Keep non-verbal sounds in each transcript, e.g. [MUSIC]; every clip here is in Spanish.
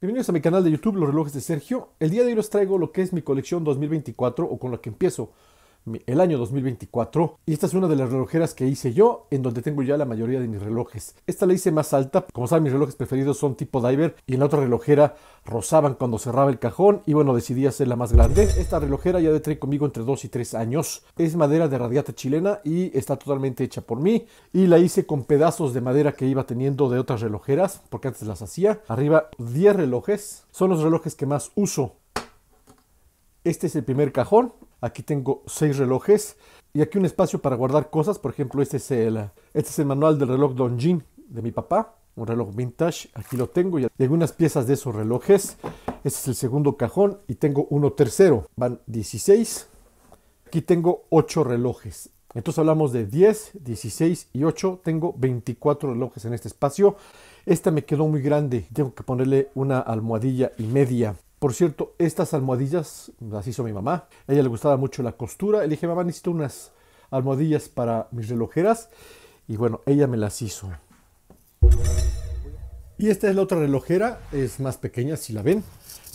Bienvenidos a mi canal de YouTube Los Relojes de Sergio. El día de hoy les traigo lo que es mi colección 2024 o con la que empiezo, el año 2024. Y esta es una de las relojeras que hice yo, en donde tengo ya la mayoría de mis relojes. Esta la hice más alta, como saben mis relojes preferidos son tipo diver y en la otra relojera rozaban cuando cerraba el cajón y bueno decidí hacerla más grande. Esta relojera ya trae conmigo entre 2 y 3 años. Es madera de radiata chilena y está totalmente hecha por mí y la hice con pedazos de madera que iba teniendo de otras relojeras porque antes las hacía. Arriba 10 relojes. Son los relojes que más uso. Este es el primer cajón, Aquí tengo seis relojes y aquí un espacio para guardar cosas. Por ejemplo, este es el, este es el manual del reloj Donjin de mi papá. Un reloj vintage, aquí lo tengo y algunas piezas de esos relojes. Este es el segundo cajón y tengo uno tercero. Van 16. Aquí tengo 8 relojes. Entonces hablamos de 10, 16 y 8. Tengo 24 relojes en este espacio. Esta me quedó muy grande. Tengo que ponerle una almohadilla y media. Por cierto, estas almohadillas las hizo mi mamá. A ella le gustaba mucho la costura. Le dije, mamá, necesito unas almohadillas para mis relojeras. Y bueno, ella me las hizo. Y esta es la otra relojera. Es más pequeña, si la ven.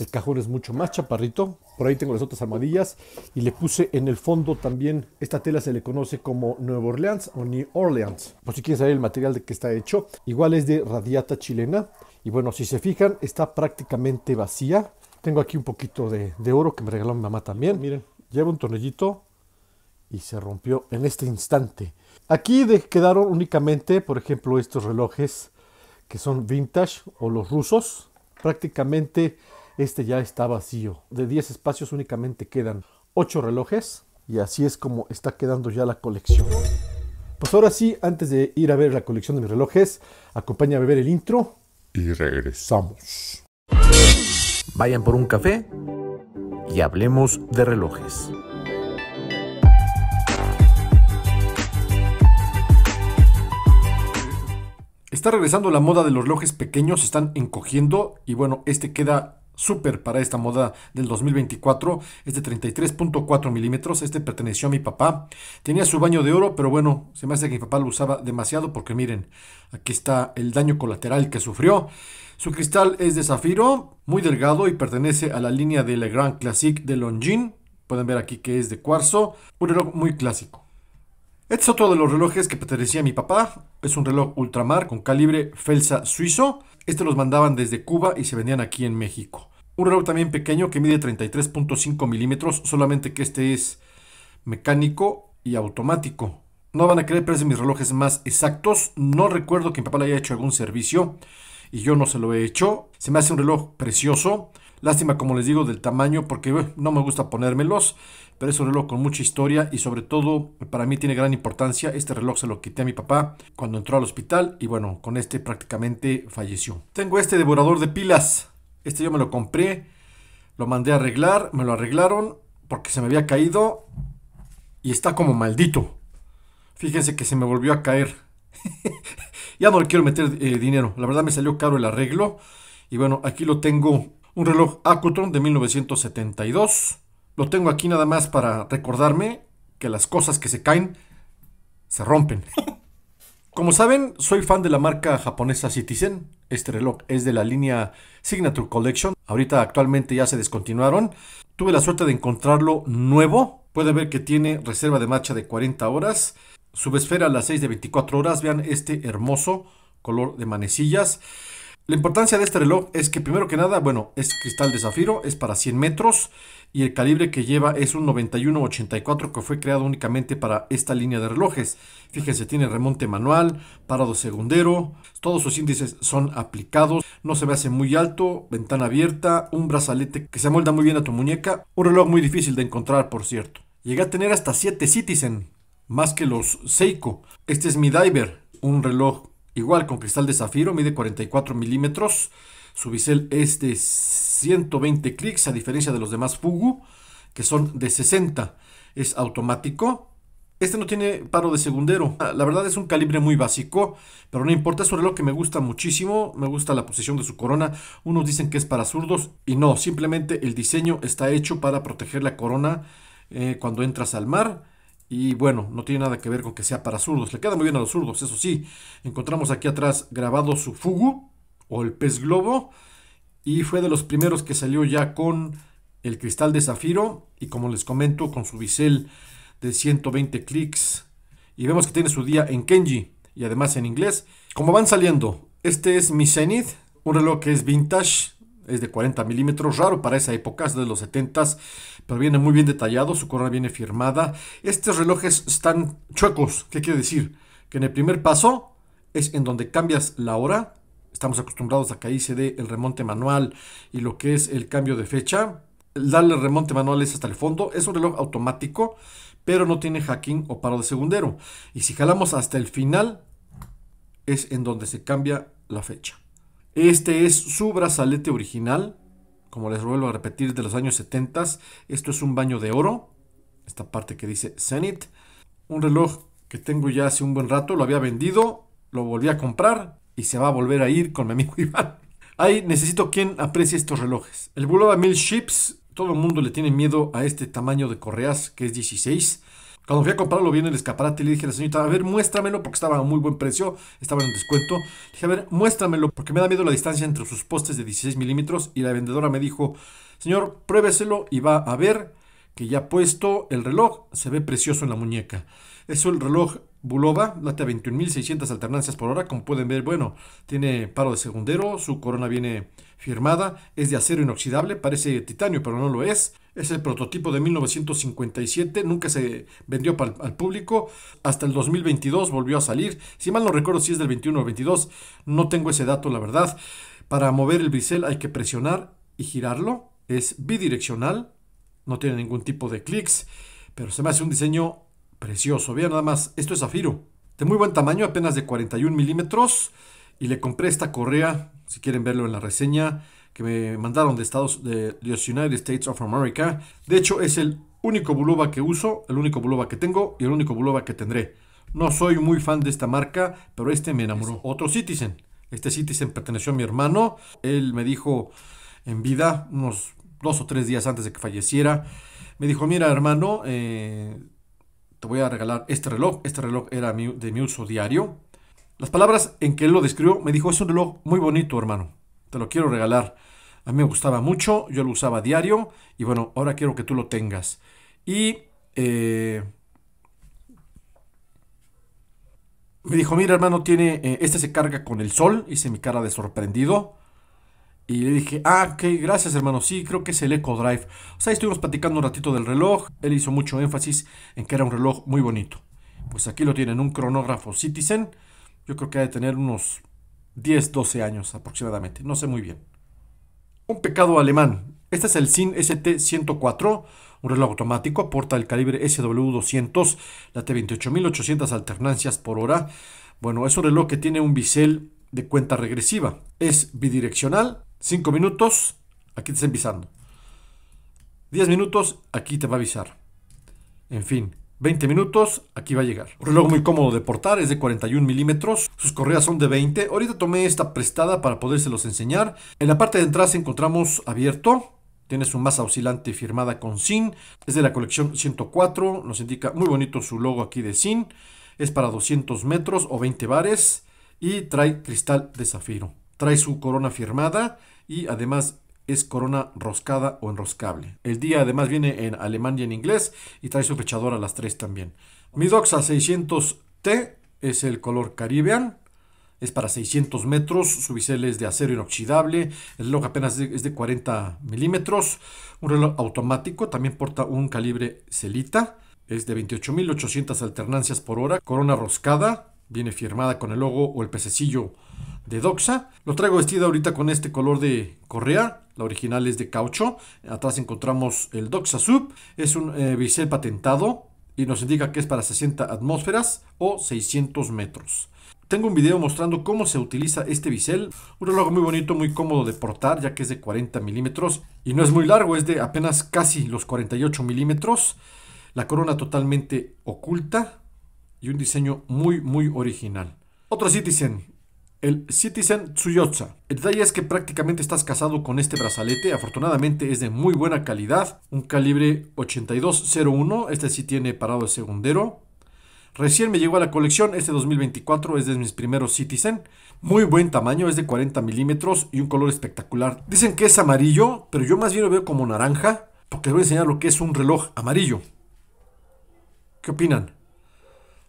El cajón es mucho más chaparrito. Por ahí tengo las otras almohadillas. Y le puse en el fondo también. Esta tela se le conoce como Nueva Orleans o New Orleans. Por si quieren saber el material de que está hecho. Igual es de radiata chilena. Y bueno, si se fijan, está prácticamente vacía. Tengo aquí un poquito de, oro que me regaló mi mamá también. Miren, lleva un tornillito y se rompió en este instante. Aquí quedaron únicamente, por ejemplo, estos relojes que son vintage o los rusos. Prácticamente este ya está vacío. De 10 espacios únicamente quedan 8 relojes. Y así es como está quedando ya la colección. Pues ahora sí, antes de ir a ver la colección de mis relojes, acompáñame a ver el intro. Y regresamos vayan por un café y hablemos de relojes. Está regresando la moda de los relojes pequeños, están encogiendo y bueno, este queda súper para esta moda del 2024. Es de 33.4 milímetros. Este perteneció a mi papá. Tenía su baño de oro, pero bueno, se me hace que mi papá lo usaba demasiado porque miren, Aquí está el daño colateral que sufrió. Su cristal es de zafiro, muy delgado y pertenece a la línea de Grand Classic de Longines. Pueden ver aquí que es de cuarzo, un reloj muy clásico. Este es otro de los relojes que pertenecía a mi papá. Es un reloj ultramar con calibre Felsa suizo. Este los mandaban desde Cuba y se vendían aquí en México. Un reloj también pequeño que mide 33.5 milímetros, solamente que este es mecánico y automático. No van a creer, pero es mis relojes más exactos. No recuerdo que mi papá le haya hecho algún servicio y yo no se lo he hecho. Se me hace un reloj precioso. Lástima, como les digo, del tamaño porque eh, no me gusta ponérmelos, pero es un reloj con mucha historia y sobre todo para mí tiene gran importancia. Este reloj se lo quité a mi papá cuando entró al hospital y bueno, con este prácticamente falleció. Tengo este devorador de pilas. Este yo me lo compré, lo mandé a arreglar, me lo arreglaron porque se me había caído y está como maldito. Fíjense que se me volvió a caer. [LAUGHS] ya no le quiero meter eh, dinero. La verdad me salió caro el arreglo. Y bueno, aquí lo tengo. Un reloj Acutron de 1972. Lo tengo aquí nada más para recordarme que las cosas que se caen se rompen. [LAUGHS] Como saben, soy fan de la marca japonesa Citizen. Este reloj es de la línea Signature Collection. Ahorita actualmente ya se descontinuaron. Tuve la suerte de encontrarlo nuevo. Pueden ver que tiene reserva de marcha de 40 horas. Subesfera a las 6 de 24 horas. Vean este hermoso color de manecillas. La importancia de este reloj es que primero que nada, bueno, es cristal de zafiro, es para 100 metros y el calibre que lleva es un 9184 que fue creado únicamente para esta línea de relojes. Fíjense, tiene remonte manual, parado segundero, todos sus índices son aplicados, no se ve hace muy alto, ventana abierta, un brazalete que se amolda muy bien a tu muñeca, un reloj muy difícil de encontrar por cierto. Llegué a tener hasta 7 Citizen, más que los Seiko. Este es mi Diver, un reloj igual con cristal de zafiro, mide 44 milímetros. Su bisel es de 120 clics, a diferencia de los demás Fugu, que son de 60. Es automático. Este no tiene paro de segundero. La verdad es un calibre muy básico, pero no importa. Es un reloj que me gusta muchísimo. Me gusta la posición de su corona. Unos dicen que es para zurdos y no. Simplemente el diseño está hecho para proteger la corona eh, cuando entras al mar. Y bueno, no tiene nada que ver con que sea para zurdos. Le queda muy bien a los zurdos, eso sí. Encontramos aquí atrás grabado su fugu o el pez globo. Y fue de los primeros que salió ya con el cristal de zafiro. Y como les comento, con su bisel de 120 clics. Y vemos que tiene su día en Kenji y además en inglés. Como van saliendo, este es mi Zenith, un reloj que es vintage es de 40 milímetros, raro para esa época, es de los 70 pero viene muy bien detallado, su corona viene firmada. Estos relojes están chuecos, ¿qué quiere decir? Que en el primer paso es en donde cambias la hora, estamos acostumbrados a que ahí se dé el remonte manual y lo que es el cambio de fecha. darle remonte manual es hasta el fondo, es un reloj automático, pero no tiene hacking o paro de segundero. Y si jalamos hasta el final, es en donde se cambia la fecha. Este es su brazalete original, como les vuelvo a repetir, de los años 70. Esto es un baño de oro, esta parte que dice Zenith. Un reloj que tengo ya hace un buen rato, lo había vendido, lo volví a comprar y se va a volver a ir con mi amigo [LAUGHS] Iván. Ahí necesito quien aprecie estos relojes. El Bulova 1000 Ships, todo el mundo le tiene miedo a este tamaño de correas que es 16. Cuando fui a comprarlo vi el escaparate y le dije a la señorita, a ver, muéstramelo, porque estaba a muy buen precio, estaba en descuento. Dije, a ver, muéstramelo, porque me da miedo la distancia entre sus postes de 16 milímetros. Y la vendedora me dijo, señor, pruébeselo y va a ver que ya puesto el reloj se ve precioso en la muñeca. Es el reloj Bulova, late a 21.600 alternancias por hora. Como pueden ver, bueno, tiene paro de segundero, su corona viene firmada, es de acero inoxidable, parece titanio, pero no lo es. Es el prototipo de 1957, nunca se vendió al público, hasta el 2022 volvió a salir, si mal no recuerdo si es del 21 o 22, no tengo ese dato la verdad. Para mover el bisel hay que presionar y girarlo, es bidireccional, no tiene ningún tipo de clics, pero se me hace un diseño precioso. Vean nada más, esto es zafiro, de muy buen tamaño, apenas de 41 milímetros, y le compré esta correa, si quieren verlo en la reseña, que me mandaron de Estados de los United States of America. De hecho, es el único Bulova que uso, el único Bulova que tengo y el único Bulova que tendré. No soy muy fan de esta marca, pero este me enamoró. Otro Citizen. Este Citizen perteneció a mi hermano. Él me dijo en vida, unos dos o tres días antes de que falleciera, me dijo, mira hermano, eh, te voy a regalar este reloj. Este reloj era de mi uso diario. Las palabras en que él lo describió me dijo, es un reloj muy bonito hermano te lo quiero regalar. A mí me gustaba mucho, yo lo usaba diario y bueno, ahora quiero que tú lo tengas. Y eh, me dijo, mira hermano, tiene, eh, este se carga con el sol, hice mi cara de sorprendido. Y le dije, ah, qué gracias hermano, sí, creo que es el Eco Drive. O sea, estuvimos platicando un ratito del reloj, él hizo mucho énfasis en que era un reloj muy bonito. Pues aquí lo tienen, un cronógrafo Citizen, yo creo que ha de tener unos 10, 12 años aproximadamente, no sé muy bien. Un pecado alemán. Este es el SIN ST-104, un reloj automático, aporta el calibre SW200, la t 28.800 alternancias por hora. Bueno, es un reloj que tiene un bisel de cuenta regresiva. Es bidireccional, 5 minutos, aquí te está avisando. 10 minutos, aquí te va a avisar. En fin, 20 minutos, aquí va a llegar. Un reloj muy cómodo de portar, es de 41 milímetros. Sus correas son de 20. Ahorita tomé esta prestada para podérselos enseñar. En la parte de atrás encontramos abierto. Tiene su masa oscilante firmada con SIN. Es de la colección 104. Nos indica muy bonito su logo aquí de SIN. Es para 200 metros o 20 bares. Y trae cristal de zafiro. Trae su corona firmada. Y además es corona roscada o enroscable. El día además viene en alemán y en inglés y trae su fechador a las 3 también. Mi Doxa 600T es el color Caribbean. Es para 600 metros, su bisel es de acero inoxidable, el reloj apenas es de 40 milímetros, un reloj automático, también porta un calibre celita, es de 28.800 alternancias por hora, corona roscada, viene firmada con el logo o el pececillo de Doxa. Lo traigo vestido ahorita con este color de correa, la original es de caucho. Atrás encontramos el Doxa Sub. Es un eh, bisel patentado y nos indica que es para 60 atmósferas o 600 metros. Tengo un video mostrando cómo se utiliza este bisel. Un reloj muy bonito, muy cómodo de portar, ya que es de 40 milímetros. Y no es muy largo, es de apenas casi los 48 milímetros. La corona totalmente oculta y un diseño muy, muy original. Otro Citizen, el Citizen Tsuyotsa. El detalle es que prácticamente estás casado con este brazalete. Afortunadamente es de muy buena calidad. Un calibre 8201. Este sí tiene parado de segundero. Recién me llegó a la colección este 2024, es de mis primeros Citizen. Muy buen tamaño, es de 40 milímetros y un color espectacular. Dicen que es amarillo, pero yo más bien lo veo como naranja, porque les voy a enseñar lo que es un reloj amarillo. ¿Qué opinan?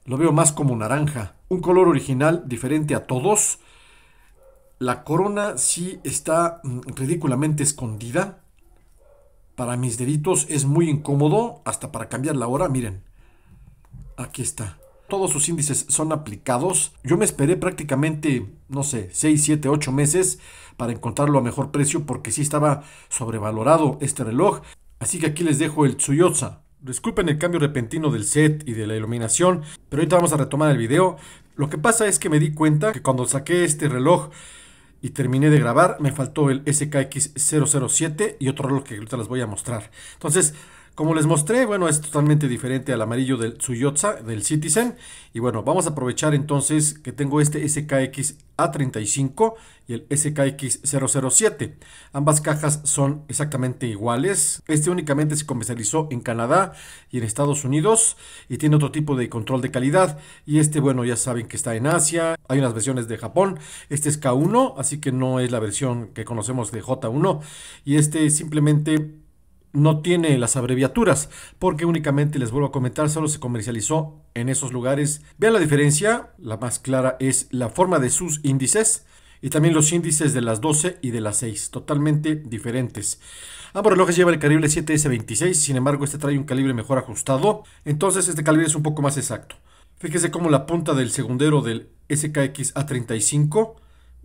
Lo veo más como naranja un color original diferente a todos. La corona sí está mm, ridículamente escondida. Para mis deditos es muy incómodo, hasta para cambiar la hora, miren. Aquí está. Todos sus índices son aplicados. Yo me esperé prácticamente, no sé, 6, 7, 8 meses para encontrarlo a mejor precio porque sí estaba sobrevalorado este reloj. Así que aquí les dejo el Tsuyotsa. Disculpen el cambio repentino del set y de la iluminación, pero ahorita vamos a retomar el video. Lo que pasa es que me di cuenta que cuando saqué este reloj y terminé de grabar, me faltó el SKX007 y otro reloj que ahorita les voy a mostrar. Entonces, como les mostré, bueno, es totalmente diferente al amarillo del Tsuyotsa, del Citizen. Y bueno, vamos a aprovechar entonces que tengo este SKX A35 y el SKX 007. Ambas cajas son exactamente iguales. Este únicamente se comercializó en Canadá y en Estados Unidos y tiene otro tipo de control de calidad. Y este, bueno, ya saben que está en Asia. Hay unas versiones de Japón. Este es K1, así que no es la versión que conocemos de J1. Y este simplemente no tiene las abreviaturas, porque únicamente les vuelvo a comentar, solo se comercializó en esos lugares. Vean la diferencia, la más clara es la forma de sus índices y también los índices de las 12 y de las 6, totalmente diferentes. Ambos relojes llevan el calibre 7S26, sin embargo este trae un calibre mejor ajustado, entonces este calibre es un poco más exacto. Fíjese cómo la punta del segundero del SKX A35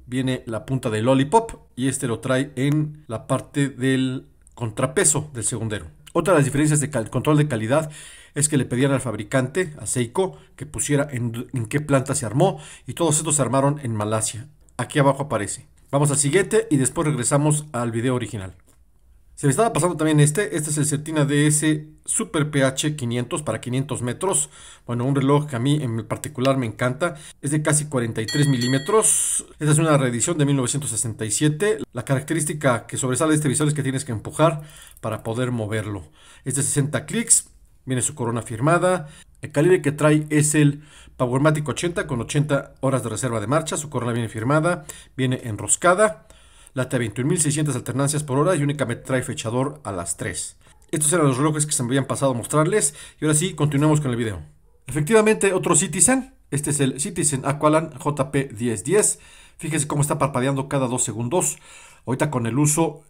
viene la punta del Lollipop y este lo trae en la parte del contrapeso del segundero. Otra de las diferencias de control de calidad es que le pedían al fabricante, a Seiko, que pusiera en, qué planta se armó y todos estos se armaron en Malasia. Aquí abajo aparece. Vamos al siguiente y después regresamos al video original. Se me estaba pasando también este. Este es el Certina DS Super PH 500 para 500 metros. Bueno, un reloj que a mí en particular me encanta. Es de casi 43 milímetros. Esta es una reedición de 1967. La característica que sobresale de este visor es que tienes que empujar para poder moverlo. Es de 60 clics. Viene su corona firmada. El calibre que trae es el Powermatic 80 con 80 horas de reserva de marcha. Su corona viene firmada. Viene enroscada late 21.600 alternancias por hora y únicamente trae fechador a las 3. Estos eran los relojes que se me habían pasado a mostrarles y ahora sí, continuamos con el video. Efectivamente, otro Citizen. Este es el Citizen Aqualan JP1010. Fíjense cómo está parpadeando cada 2 segundos. Ahorita con el uso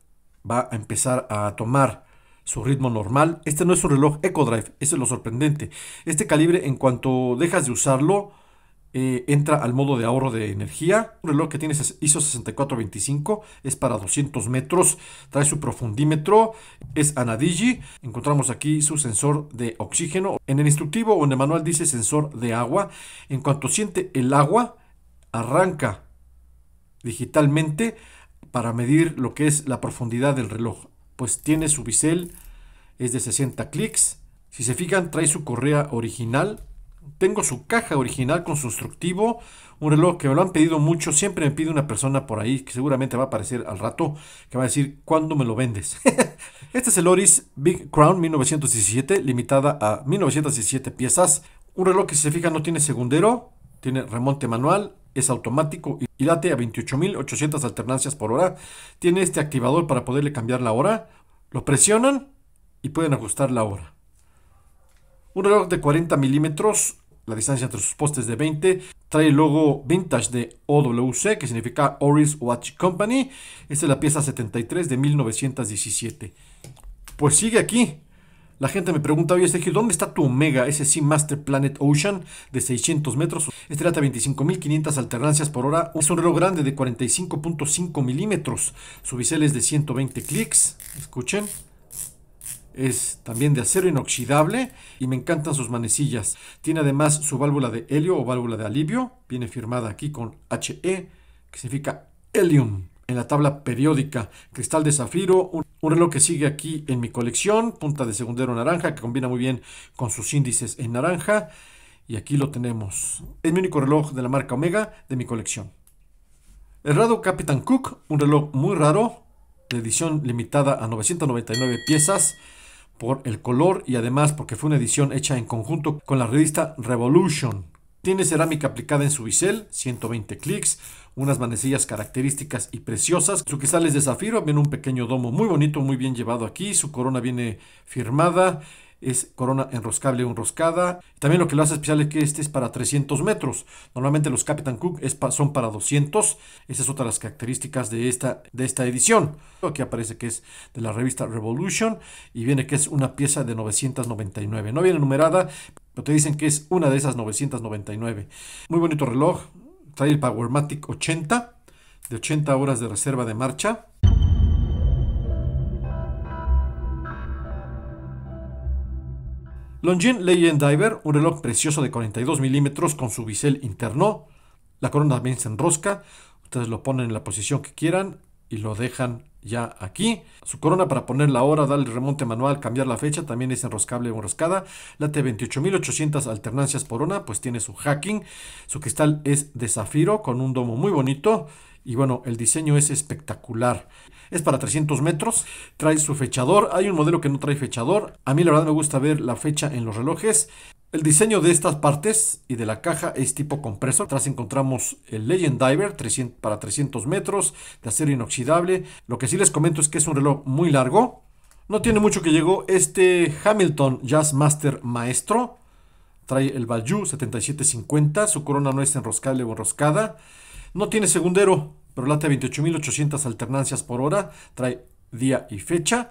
va a empezar a tomar su ritmo normal. Este no es un reloj EcoDrive, eso es lo sorprendente. Este calibre en cuanto dejas de usarlo eh, entra al modo de ahorro de energía. Un reloj que tiene ISO 6425 es para 200 metros. Trae su profundímetro, es Anadigi. Encontramos aquí su sensor de oxígeno. En el instructivo o en el manual dice sensor de agua. En cuanto siente el agua, arranca digitalmente para medir lo que es la profundidad del reloj. Pues tiene su bisel, es de 60 clics. Si se fijan, trae su correa original tengo su caja original con su instructivo, un reloj que me lo han pedido mucho, siempre me pide una persona por ahí que seguramente va a aparecer al rato, que va a decir, ¿cuándo me lo vendes? [LAUGHS] este es el Oris Big Crown 1917, limitada a 1917 piezas, un reloj que si se fijan no tiene segundero, tiene remonte manual, es automático y late a 28.800 alternancias por hora, tiene este activador para poderle cambiar la hora, lo presionan y pueden ajustar la hora. Un reloj de 40 milímetros, la distancia entre sus postes de 20, trae el logo vintage de OWC, que significa Oris Watch Company. Esta es la pieza 73 de 1917. Pues sigue aquí. La gente me pregunta, oye Sergio, ¿dónde está tu Omega sí Master Planet Ocean de 600 metros? Este de 25.500 alternancias por hora. Es un reloj grande de 45.5 milímetros. Su bisel es de 120 clics. Escuchen. Es también de acero inoxidable y me encantan sus manecillas. Tiene además su válvula de helio o válvula de alivio. Viene firmada aquí con HE, que significa helium en la tabla periódica. Cristal de zafiro, un, reloj que sigue aquí en mi colección, punta de segundero naranja, que combina muy bien con sus índices en naranja. Y aquí lo tenemos. Es mi único reloj de la marca Omega de mi colección. El Rado Capitan Cook, un reloj muy raro, de edición limitada a 999 piezas por el color y además porque fue una edición hecha en conjunto con la revista Revolution. Tiene cerámica aplicada en su bisel, 120 clics, unas manecillas características y preciosas. Su cristal es de zafiro, viene un pequeño domo muy bonito, muy bien llevado aquí. Su corona viene firmada es corona enroscable o enroscada. También lo que lo hace especial es que este es para 300 metros. Normalmente los Captain Cook son para 200. Esa es otra de las características de esta, de esta edición. Aquí aparece que es de la revista Revolution y viene que es una pieza de 999. No viene numerada, pero te dicen que es una de esas 999. Muy bonito reloj. Trae el Powermatic 80 de 80 horas de reserva de marcha. Longines Legend Diver, un reloj precioso de 42 milímetros con su bisel interno. La corona también se enrosca. Ustedes lo ponen en la posición que quieran y lo dejan ya aquí. Su corona para poner la hora, darle remonte manual, cambiar la fecha, también es enroscable o enroscada. La T28800 alternancias por hora, pues tiene su hacking. Su cristal es de zafiro con un domo muy bonito. Y bueno, el diseño es espectacular. Es para 300 metros, trae su fechador. Hay un modelo que no trae fechador. A mí la verdad me gusta ver la fecha en los relojes. El diseño de estas partes y de la caja es tipo compresor. Tras encontramos el Legend Diver para 300 metros de acero inoxidable. Lo que sí les comento es que es un reloj muy largo. No tiene mucho que llegó este Hamilton Jazz Master Maestro. Trae el Value 7750. Su corona no es enroscable o enroscada. No tiene segundero a 28.800 alternancias por hora, trae día y fecha,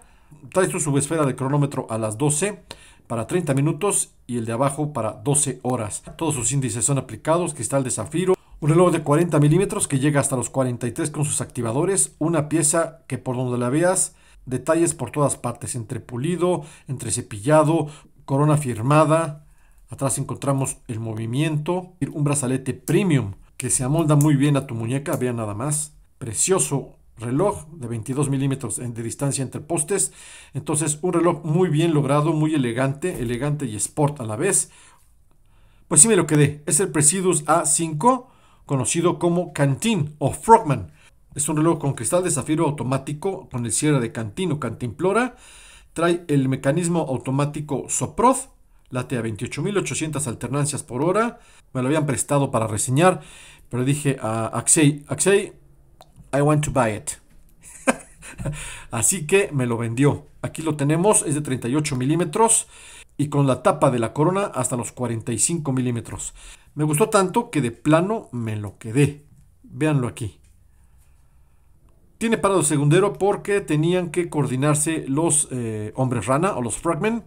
trae su subesfera de cronómetro a las 12 para 30 minutos y el de abajo para 12 horas. Todos sus índices son aplicados, cristal de zafiro, un reloj de 40 milímetros que llega hasta los 43 con sus activadores, una pieza que por donde la veas, detalles por todas partes, entre pulido, entre cepillado, corona firmada, atrás encontramos el movimiento, un brazalete premium se amolda muy bien a tu muñeca, vea nada más. Precioso reloj de 22 milímetros de distancia entre postes. Entonces un reloj muy bien logrado, muy elegante, elegante y sport a la vez. Pues sí me lo quedé. Es el Presidus A5, conocido como Cantin o Frogman. Es un reloj con cristal de zafiro automático con el cierre de Cantin o Cantimplora. Trae el mecanismo automático Soproth late a 28.800 alternancias por hora. Me lo habían prestado para reseñar, pero dije a Axei, Axei, I want to buy it. [LAUGHS] Así que me lo vendió. Aquí lo tenemos, es de 38 milímetros y con la tapa de la corona hasta los 45 milímetros. Me gustó tanto que de plano me lo quedé. Véanlo aquí. Tiene parado segundero porque tenían que coordinarse los eh, hombres rana o los fragment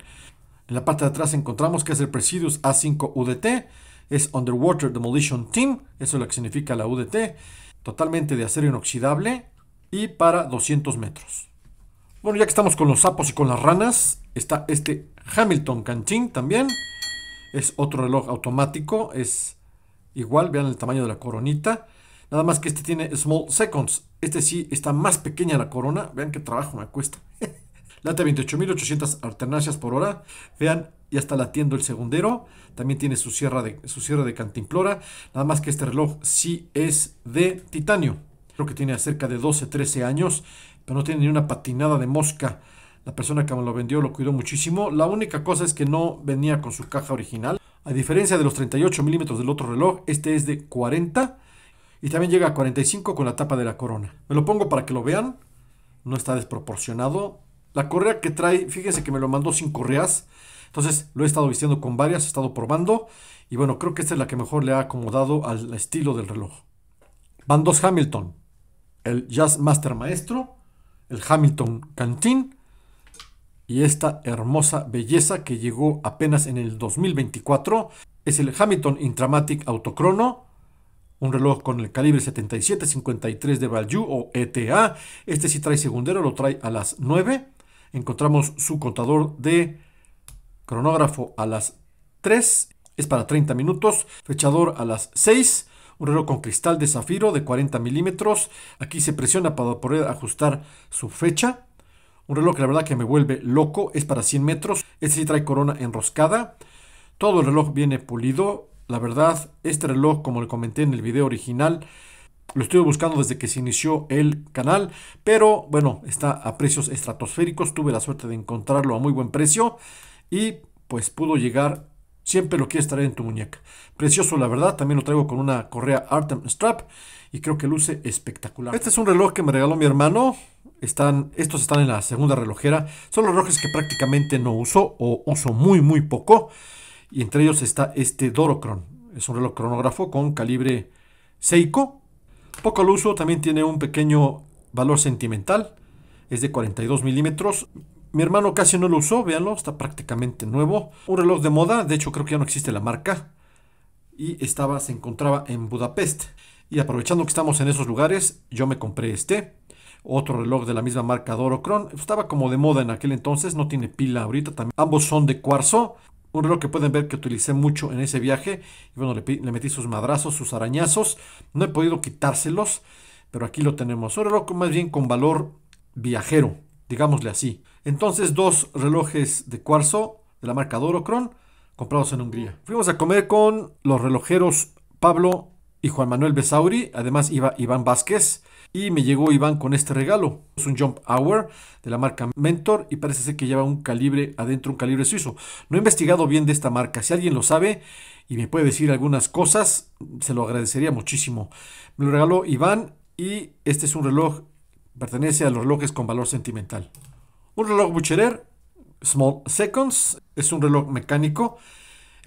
en la parte de atrás encontramos que es el Presidius A5UDT, es Underwater Demolition Team, eso es lo que significa la UDT, totalmente de acero inoxidable y para 200 metros. Bueno, ya que estamos con los sapos y con las ranas, está este Hamilton Canteen también. Es otro reloj automático, es igual, vean el tamaño de la coronita. Nada más que este tiene small seconds. Este sí está más pequeña la corona. Vean qué trabajo me cuesta. [LAUGHS] Late 28.800 alternancias por hora. Vean, ya está latiendo el segundero. También tiene su sierra de, su sierra de cantimplora. Nada más que este reloj sí es de titanio. Creo que tiene cerca de 12, 13 años. Pero no tiene ni una patinada de mosca. La persona que me lo vendió lo cuidó muchísimo. La única cosa es que no venía con su caja original. A diferencia de los 38 milímetros del otro reloj, este es de 40 y también llega a 45 con la tapa de la corona. Me lo pongo para que lo vean. No está desproporcionado. La correa que trae, fíjense que me lo mandó sin correas. Entonces lo he estado vistiendo con varias, he estado probando. Y bueno, creo que esta es la que mejor le ha acomodado al estilo del reloj. Van dos Hamilton, el Jazz Master Maestro, el Hamilton Cantin y esta hermosa belleza que llegó apenas en el 2024. Es el Hamilton Intramatic Autocrono, un reloj con el calibre 7753 de Value o ETA. Este sí trae segundero, lo trae a las 9 encontramos su contador de cronógrafo a las 3, es para 30 minutos, fechador a las 6, un reloj con cristal de zafiro de 40 milímetros, aquí se presiona para poder ajustar su fecha, un reloj que la verdad que me vuelve loco, es para 100 metros, este sí trae corona enroscada, todo el reloj viene pulido, la verdad, este reloj, como le comenté en el video original, lo estuve buscando desde que se inició el canal, pero bueno, está a precios estratosféricos. Tuve la suerte de encontrarlo a muy buen precio y pues pudo llegar. Siempre lo quieres traer en tu muñeca. Precioso, la verdad. También lo traigo con una correa Artem Strap y creo que luce espectacular. Este es un reloj que me regaló mi hermano. Están, estos están en la segunda relojera. Son los relojes que prácticamente no uso o uso muy, muy poco. Y entre ellos está este Dorocron. Es un reloj cronógrafo con calibre Seiko poco al uso, también tiene un pequeño valor sentimental, es de 42 milímetros. Mi hermano casi no lo usó, véanlo, está prácticamente nuevo. Un reloj de moda, de hecho creo que ya no existe la marca. Y estaba, se encontraba en Budapest. Y aprovechando que estamos en esos lugares, yo me compré este. Otro reloj de la misma marca Dorocron. Estaba como de moda en aquel entonces, no tiene pila ahorita también. Ambos son de cuarzo un reloj que pueden ver que utilicé mucho en ese viaje. Y bueno, le, metí sus madrazos, sus arañazos. No he podido quitárselos, pero aquí lo tenemos. Un reloj más bien con valor viajero, digámosle así. Entonces, dos relojes de cuarzo de la marca Dorocron comprados en Hungría. Fuimos a comer con los relojeros Pablo y Juan Manuel Besauri. Además, iba Iván Vázquez. Y me llegó Iván con este regalo. Es un Jump Hour de la marca Mentor y parece ser que lleva un calibre adentro, un calibre suizo. No he investigado bien de esta marca. Si alguien lo sabe y me puede decir algunas cosas, se lo agradecería muchísimo. Me lo regaló Iván y este es un reloj, pertenece a los relojes con valor sentimental. Un reloj Bucherer Small Seconds, es un reloj mecánico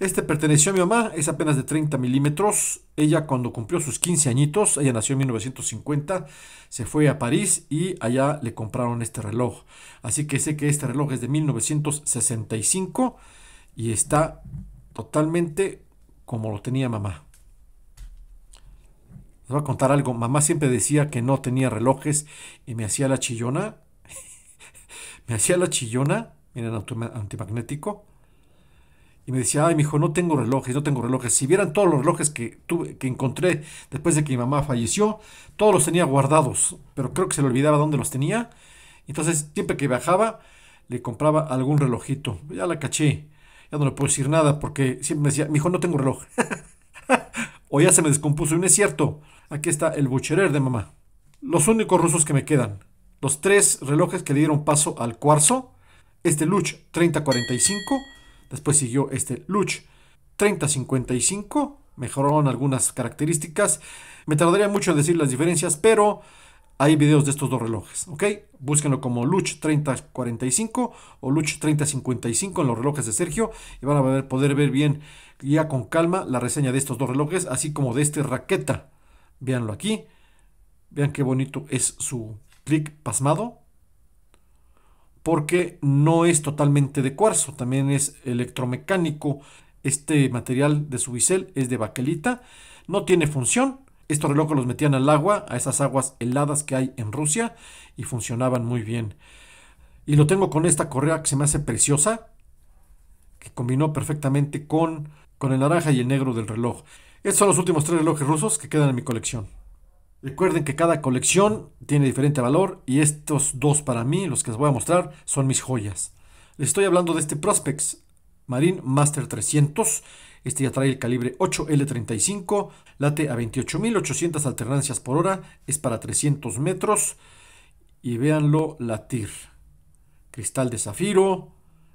este perteneció a mi mamá, es apenas de 30 milímetros. Ella cuando cumplió sus 15 añitos, ella nació en 1950, se fue a París y allá le compraron este reloj. Así que sé que este reloj es de 1965 y está totalmente como lo tenía mamá. Les voy a contar algo. Mamá siempre decía que no tenía relojes y me hacía la chillona. [LAUGHS] me hacía la chillona. Miren, antimagnético y me decía, ay, mi hijo, no tengo relojes, no tengo relojes. Si vieran todos los relojes que, tuve, que encontré después de que mi mamá falleció, todos los tenía guardados, pero creo que se le olvidaba dónde los tenía. Entonces, siempre que viajaba, le compraba algún relojito. Ya la caché, ya no le puedo decir nada, porque siempre me decía, mi hijo, no tengo reloj. [LAUGHS] o ya se me descompuso, y no es cierto. Aquí está el bucherer de mamá. Los únicos rusos que me quedan, los tres relojes que le dieron paso al cuarzo, este Luch 3045 Después siguió este Luch 3055. Mejoraron algunas características. Me tardaría mucho en decir las diferencias, pero hay videos de estos dos relojes, ¿ok? Búsquenlo como Luch 3045 o Luch 3055 en los relojes de Sergio y van a poder, poder ver bien ya con calma la reseña de estos dos relojes, así como de este raqueta. Veanlo aquí. Vean qué bonito es su clic pasmado porque no es totalmente de cuarzo, también es electromecánico. Este material de su bisel, es de baquelita, no tiene función. Estos relojes los metían al agua, a esas aguas heladas que hay en Rusia, y funcionaban muy bien. Y lo tengo con esta correa que se me hace preciosa, que combinó perfectamente con, con el naranja y el negro del reloj. Estos son los últimos tres relojes rusos que quedan en mi colección. Recuerden que cada colección tiene diferente valor y estos dos para mí, los que les voy a mostrar, son mis joyas. Les estoy hablando de este Prospex Marine Master 300. Este ya trae el calibre 8L35, late a 28.800 alternancias por hora, es para 300 metros y véanlo latir. Cristal de zafiro,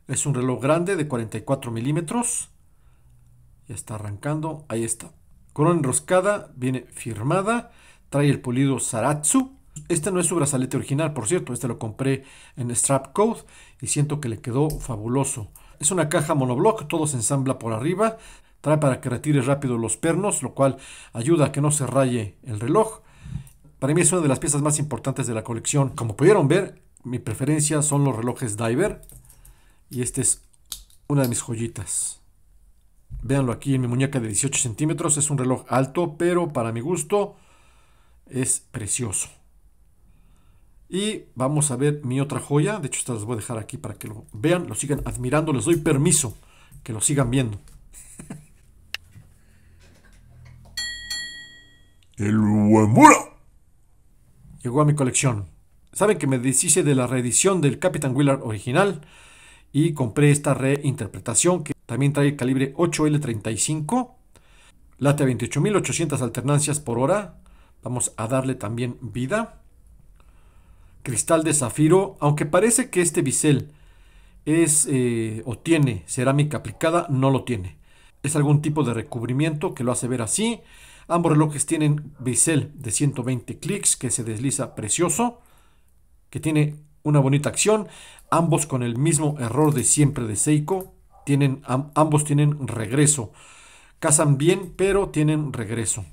es un reloj grande de 44 milímetros. Ya está arrancando, ahí está. Corona enroscada, viene firmada Trae el pulido Saratsu. Este no es su brazalete original, por cierto. Este lo compré en Strap Code y siento que le quedó fabuloso. Es una caja monoblock, todo se ensambla por arriba. Trae para que retire rápido los pernos, lo cual ayuda a que no se raye el reloj. Para mí es una de las piezas más importantes de la colección. Como pudieron ver, mi preferencia son los relojes Diver. Y este es una de mis joyitas. Véanlo aquí en mi muñeca de 18 centímetros. Es un reloj alto, pero para mi gusto es precioso. Y vamos a ver mi otra joya. De hecho, esta las voy a dejar aquí para que lo vean, lo sigan admirando. Les doy permiso que lo sigan viendo. El Uemura llegó a mi colección. Saben que me deshice de la reedición del Capitán Willard original y compré esta reinterpretación que también trae el calibre 8L35, late a 28.800 alternancias por hora, Vamos a darle también vida. Cristal de zafiro, aunque parece que este bisel es eh, o tiene cerámica aplicada, no lo tiene. Es algún tipo de recubrimiento que lo hace ver así. Ambos relojes tienen bisel de 120 clics que se desliza precioso, que tiene una bonita acción. Ambos con el mismo error de siempre de Seiko. Tienen, ambos tienen regreso. Casan bien, pero tienen regreso.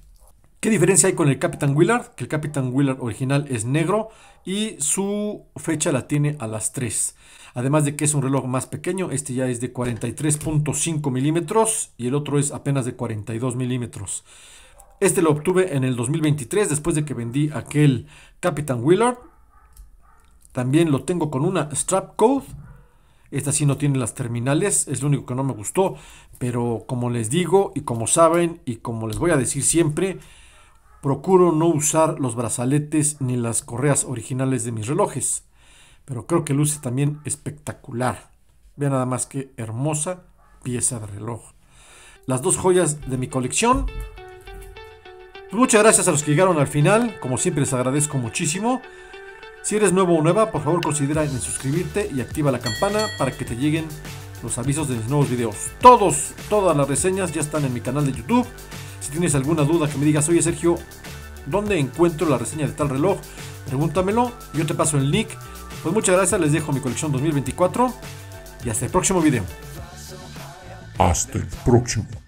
¿Qué diferencia hay con el Capitán Willard? Que el Capitán Willard original es negro y su fecha la tiene a las 3. Además de que es un reloj más pequeño, este ya es de 43.5 milímetros y el otro es apenas de 42 milímetros. Este lo obtuve en el 2023 después de que vendí aquel Capitán Willard. También lo tengo con una strap code. Esta sí no tiene las terminales, es lo único que no me gustó. Pero como les digo y como saben y como les voy a decir siempre, Procuro no usar los brazaletes ni las correas originales de mis relojes, pero creo que luce también espectacular. Vean nada más que hermosa pieza de reloj. Las dos joyas de mi colección. Pues muchas gracias a los que llegaron al final, como siempre les agradezco muchísimo. Si eres nuevo o nueva, por favor considera en suscribirte y activa la campana para que te lleguen los avisos de mis nuevos videos. Todos, todas las reseñas ya están en mi canal de YouTube. Si tienes alguna duda que me digas, oye Sergio, ¿dónde encuentro la reseña de tal reloj? Pregúntamelo, yo te paso el link. Pues muchas gracias, les dejo mi colección 2024 y hasta el próximo video. Hasta el próximo.